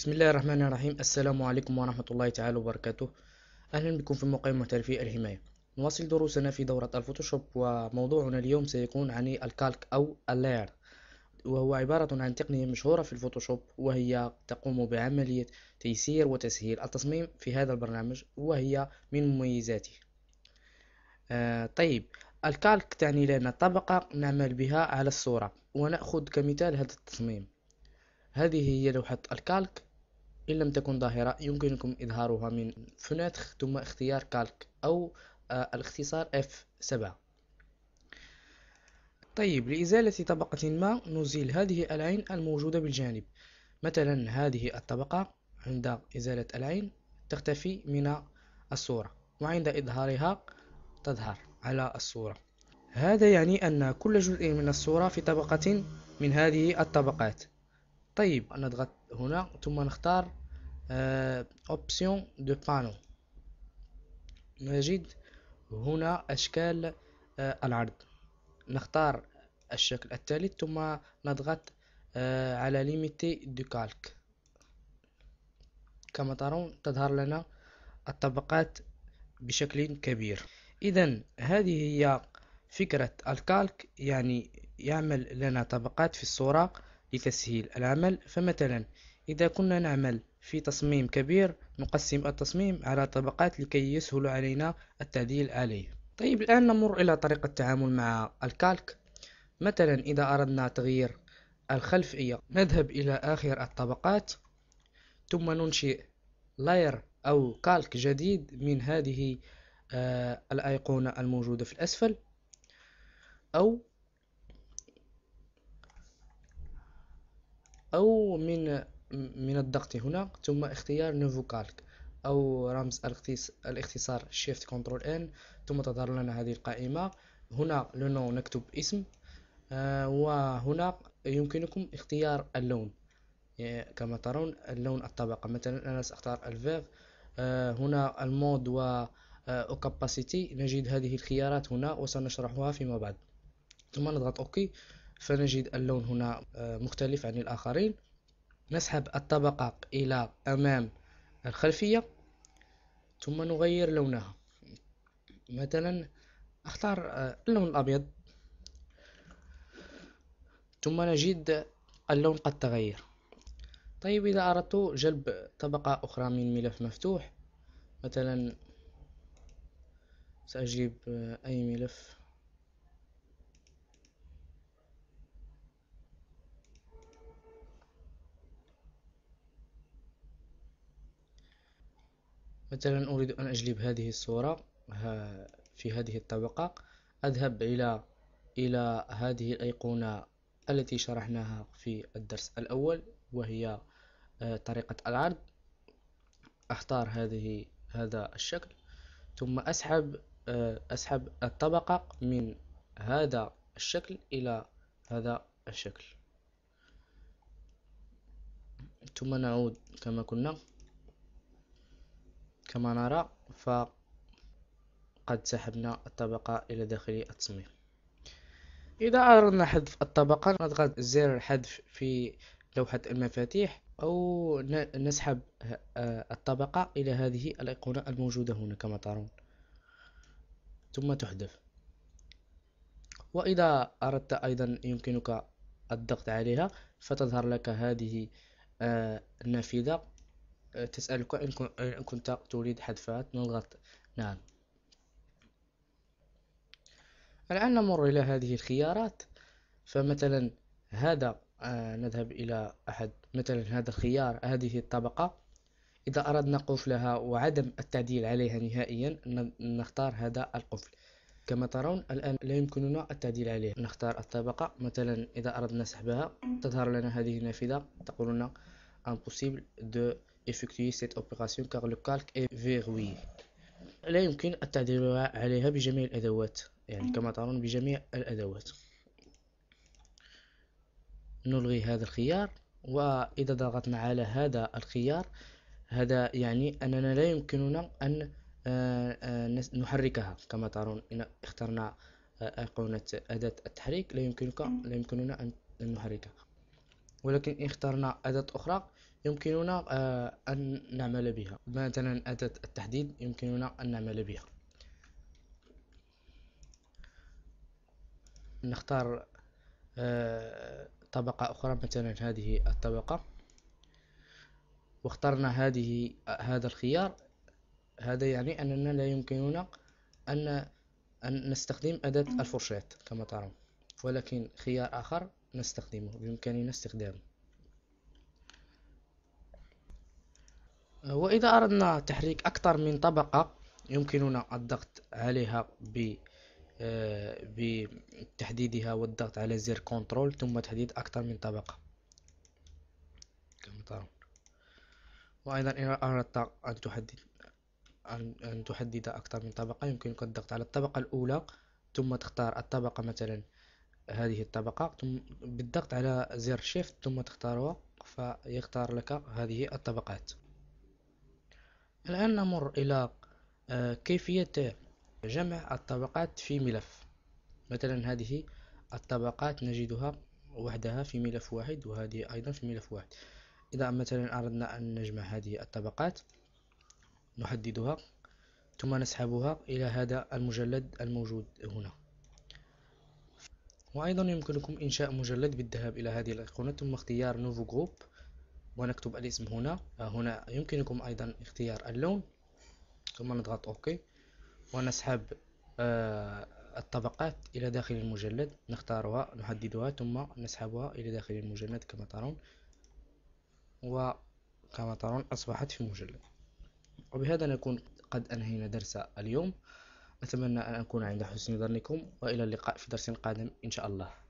بسم الله الرحمن الرحيم السلام عليكم ورحمة الله تعالى وبركاته أهلا بكم في موقع محترفي الحماية نواصل دروسنا في دورة الفوتوشوب وموضوعنا اليوم سيكون عن الكالك أو اللاير وهو عبارة عن تقنية مشهورة في الفوتوشوب وهي تقوم بعملية تيسير وتسهيل التصميم في هذا البرنامج وهي من مميزاته آه طيب الكالك تعني لنا طبقة نعمل بها على الصورة ونأخذ كمثال هذا التصميم هذه هي لوحة الكالك إن لم تكن ظاهرة يمكنكم إظهارها من فناتخ ثم اختيار كالك أو آه، الاختصار F7 طيب لإزالة طبقة ما نزيل هذه العين الموجودة بالجانب مثلا هذه الطبقة عند إزالة العين تختفي من الصورة وعند إظهارها تظهر على الصورة هذا يعني أن كل جزء من الصورة في طبقة من هذه الطبقات طيب نضغط هنا ثم نختار اوبسيون دو بانو نجد هنا اشكال آه، العرض نختار الشكل التالي ثم نضغط آه، على ليميتي دو كالك كما ترون تظهر لنا الطبقات بشكل كبير اذا هذه هي فكرة الكالك يعني يعمل لنا طبقات في الصورة لتسهيل العمل فمثلا اذا كنا نعمل في تصميم كبير نقسم التصميم على طبقات لكي يسهل علينا التعديل عليه طيب الآن نمر إلى طريقة التعامل مع الكالك مثلا إذا أردنا تغيير الخلفية نذهب إلى آخر الطبقات ثم ننشئ لاير أو كالك جديد من هذه آه الأيقونة الموجودة في الأسفل أو أو من من الضغط هنا ثم اختيار نوفو كالك أو رمز الاختصار شيفت كنترول ان ثم تظهر لنا هذه القائمة هنا لونو نكتب اسم آه، وهنا يمكنكم اختيار اللون كما ترون اللون الطبقة مثلا أنا سأختار الفيغ آه، هنا المود و اوكاباسيتي آه، نجد هذه الخيارات هنا وسنشرحها فيما بعد ثم نضغط اوكي فنجد اللون هنا مختلف عن الآخرين نسحب الطبقة إلى أمام الخلفية ثم نغير لونها مثلا أختار آه، اللون الأبيض ثم نجد اللون قد تغير طيب إذا أردت جلب طبقة أخرى من ملف مفتوح مثلا سأجيب آه، أي ملف مثلا أريد أن أجلب هذه الصورة في هذه الطبقة أذهب إلى إلى هذه الأيقونة التي شرحناها في الدرس الأول وهي آه، طريقة العرض أختار هذه هذا الشكل ثم أسحب آه، أسحب الطبقة من هذا الشكل إلى هذا الشكل ثم نعود كما كنا كما نرى فقد سحبنا الطبقة إلى داخل التصميم إذا أردنا حذف الطبقة نضغط زر الحذف في لوحة المفاتيح أو نسحب آه، الطبقة إلى هذه الأيقونة الموجودة هنا كما ترون ثم تحذف وإذا أردت أيضا يمكنك الضغط عليها فتظهر لك هذه آه، النافذة تسألك إن كنت تريد حذفات نضغط نعم الآن نمر إلى هذه الخيارات فمثلا هذا آه، نذهب إلى أحد مثلا هذا الخيار هذه الطبقة إذا أردنا قفلها وعدم التعديل عليها نهائيا نختار هذا القفل كما ترون الآن لا يمكننا التعديل عليه نختار الطبقة مثلا إذا أردنا سحبها تظهر لنا هذه النافذة تقول لنا impossible de effectuer cette opération car le calque est verrouillé لا يمكن التعديل عليها بجميع الأدوات يعني كما ترون بجميع الأدوات نلغي هذا الخيار وإذا ضغطنا على هذا الخيار هذا يعني أننا لا يمكننا أن آه، آه، نحركها كما ترون إن اخترنا أيقونة آه، أداة التحريك لا يمكننا أن نحركها ولكن إن اخترنا أداة أخرى يمكننا آه، أن نعمل بها مثلا أداة التحديد يمكننا أن نعمل بها نختار آه، طبقة أخرى مثلا هذه الطبقة واخترنا هذه هذا الخيار هذا يعني أننا لا يمكننا أن أن نستخدم أداة الفرشاة كما ترون ولكن خيار آخر نستخدمه بإمكاننا استخدامه وإذا أردنا تحريك أكثر من طبقة يمكننا الضغط عليها ب آه، بتحديدها والضغط على زر كنترول ثم تحديد أكثر من طبقة كما ترون وأيضا إذا أردت أن تحدد أن تحدد أكثر من طبقة يمكنك الضغط على الطبقة الأولى ثم تختار الطبقة مثلا هذه الطبقة ثم بالضغط على زر شيفت ثم تختارها فيختار لك هذه الطبقات الآن نمر إلى آه، كيفية جمع الطبقات في ملف مثلا هذه الطبقات نجدها وحدها في ملف واحد وهذه أيضا في ملف واحد إذا مثلا أردنا أن نجمع هذه الطبقات نحددها ثم نسحبها إلى هذا المجلد الموجود هنا وأيضا يمكنكم إنشاء مجلد بالذهاب إلى هذه الأيقونة ثم اختيار نوفو جروب ونكتب الاسم هنا آه، هنا يمكنكم أيضا اختيار اللون ثم نضغط أوكي ونسحب آه، الطبقات إلى داخل المجلد نختارها نحددها ثم نسحبها إلى داخل المجلد كما ترون وكما ترون أصبحت في المجلد وبهذا نكون قد أنهينا درس اليوم أتمنى أن أكون عند حسن ظنكم وإلى اللقاء في درس قادم إن شاء الله